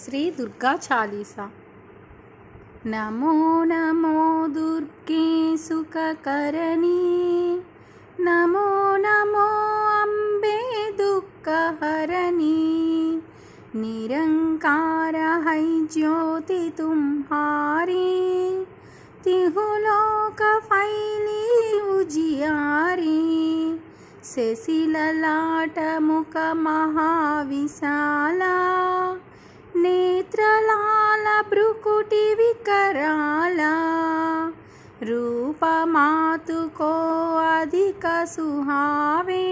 श्री दुर्गा चालीसा नमो नमो दुर्गे सुखकरणी नमो नमो अम्बे दुःखहरणी निरङ्कार है ज्योति तुम्हारी तिहुलोक फैली उजियारी శశిలలాట ముఖ మహావిశాల कोटिविकराला मातु को अधिक सुहावे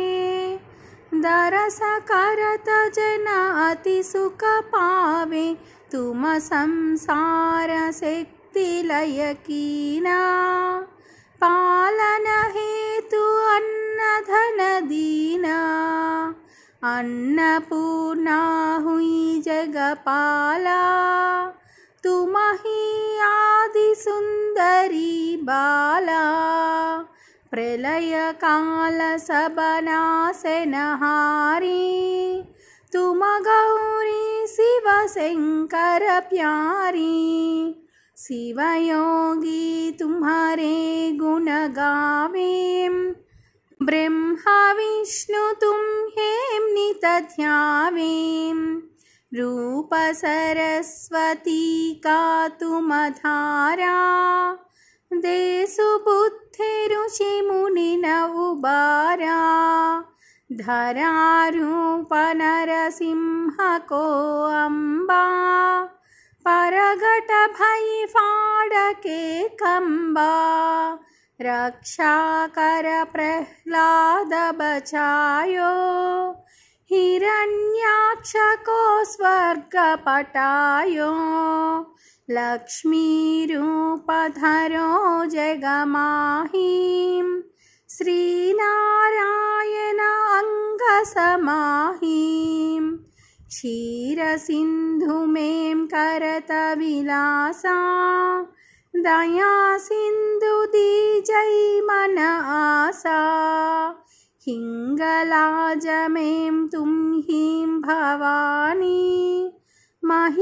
दरसकर अति सुख पावे तुम संसारशक्तिलयकीना पालन हेतु अन्न धन दीना अन्नपूर्णा हुई जगपाला तुमही आदिसुन्दरी बाला प्रलयकालसभनाशनहारी तुमगौरी शिवशङ्करप्यारी शिवयोगी गुणगावीं ब्रह्मविष्णु तुं हेम्नि तध्यावीम् रूपसरस्वती सरस्वती का न उबारा धरारूपनरसिंहको अम्बा परघट भै फाडके कम्बा रक्षाकर प्रह्लाद बचायो हिरण्याक्षको स्वर्गपटायो लक्ष्मीरूपधरो जगमाहीं श्रीनारायणाङ्गसमाहिं अङ्गसमाहीं क्षीरसिन्धुमें करतविलासा दया सिन्धुदीजै मन आसा किङ्गलाजमें हीं भवानी महिमामितनजातबखानी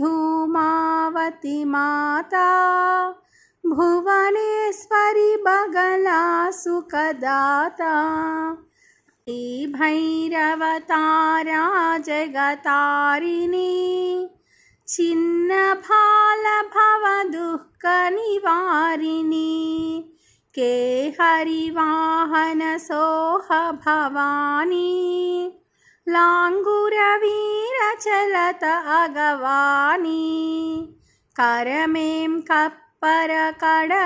धूमावति माता भुवनेश्वरि बगला सुकदाता श्रीभैरवतारा जगतारिणी भव छिन्नभालभवदुःखनिवारिणि के सोह भवानी लाङ्गुरवीरचलत अगवानी करमें डर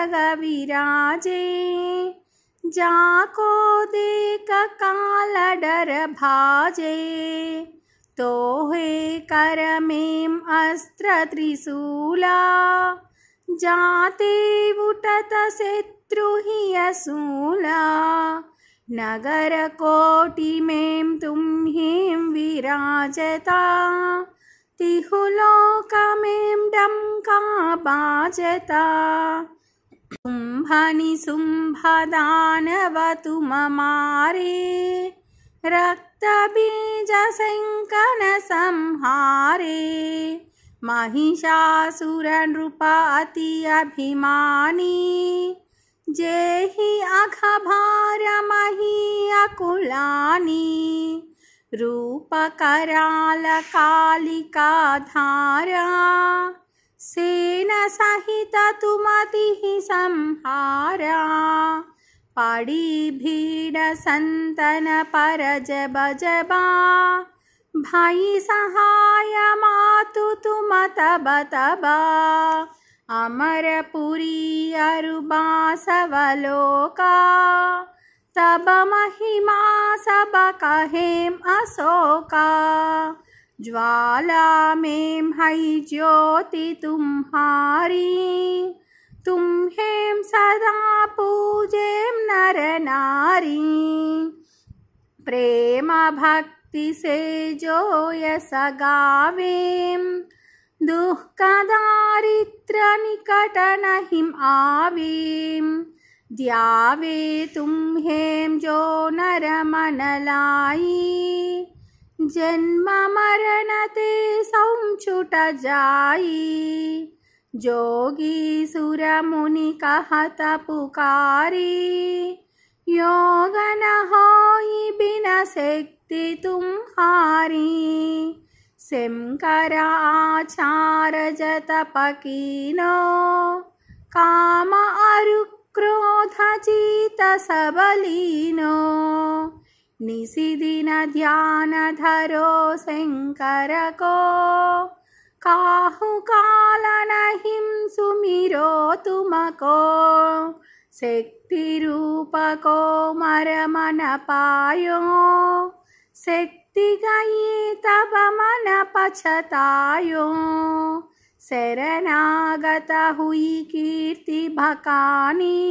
भाजे। तोहे करमें अस्त्र त्रिशूला जातेवुटतशत्रुह्यशूला नगरकोटिमेव तुम्हें विराजता तिहुलोकमें डङ्का बाजता, तुम्भनि सुम्भदानवतु ममारे रक्तबीजशङ्कनसंहारे महिषासुरनृप अति अभिमानी जेहि अखभारमहीयकुलानि रूपकरालकालिकाधारा सेनसहिततुमतिः संहारा पाड़ी भीड़ संतन जब जबा भाई सहाय मातु तुम तब तबा अमरपुरी अरुबा सवलोका तब महिमा सब कहेम अशोका ज्वाला में हई ज्योति तुम्हारी तुम हेम सदा हरी प्रेम भक्ति से जो यस गावे दुख दारिद्र निकट नहीं आवे द्यावे तुम हेम जो नर मन लाई जन्म मरण ते सौचुट जाई जोगी सुर मुनि कहत पुकारी योगनः बिनशक्ति तुं हारी शङ्कराचारजतपकीनो काम अरुक्रोधचितसबलीनो निसिदिन ध्यानधरो शङ्करको काहुकालनहिं काहु सुमिरो तुमको शक्ति को शक्तिरूपकोमरमनपायो शक्तिगयी मन मनपछतायो शरणागत हुई कीर्ति भकानी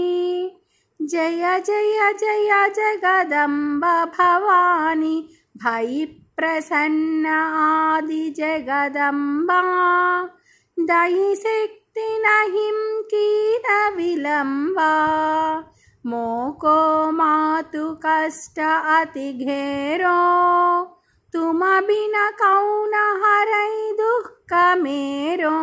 जय जय जय जगदंब भवानी भयि प्रसन्न आदि जगदम्बा दयि शक्ति तिनहिं किलविलम्बा मोको मातु कष्ट अति घेरो तुम बिना कौन हरै दुःख मेरो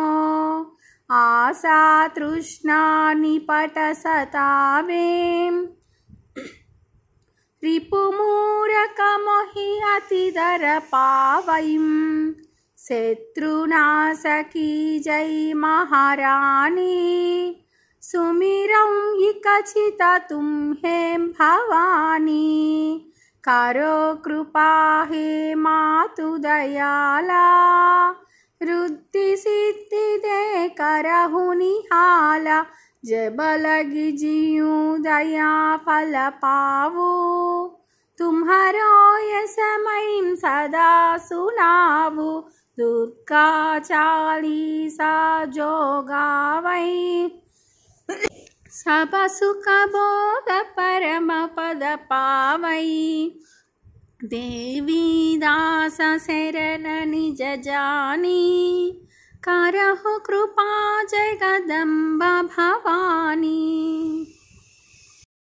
आशा तृष्णा निपट सतावे रिपुमूरकमहि अतिदर पावैम् शत्रुना सखी जय महाराणी सुमिरं हि तुं तुम्हें भवानी करो कृपा हे मातु दयाला दे करहु निहाला दया फल जबलगिजियु ये समयं सदा सुनावु दुर्गा चालीसा जो गावै सब सुख बोध परम पद पावै देवी दास शरण निज जानी करहु कृपा जगदम्ब भवानी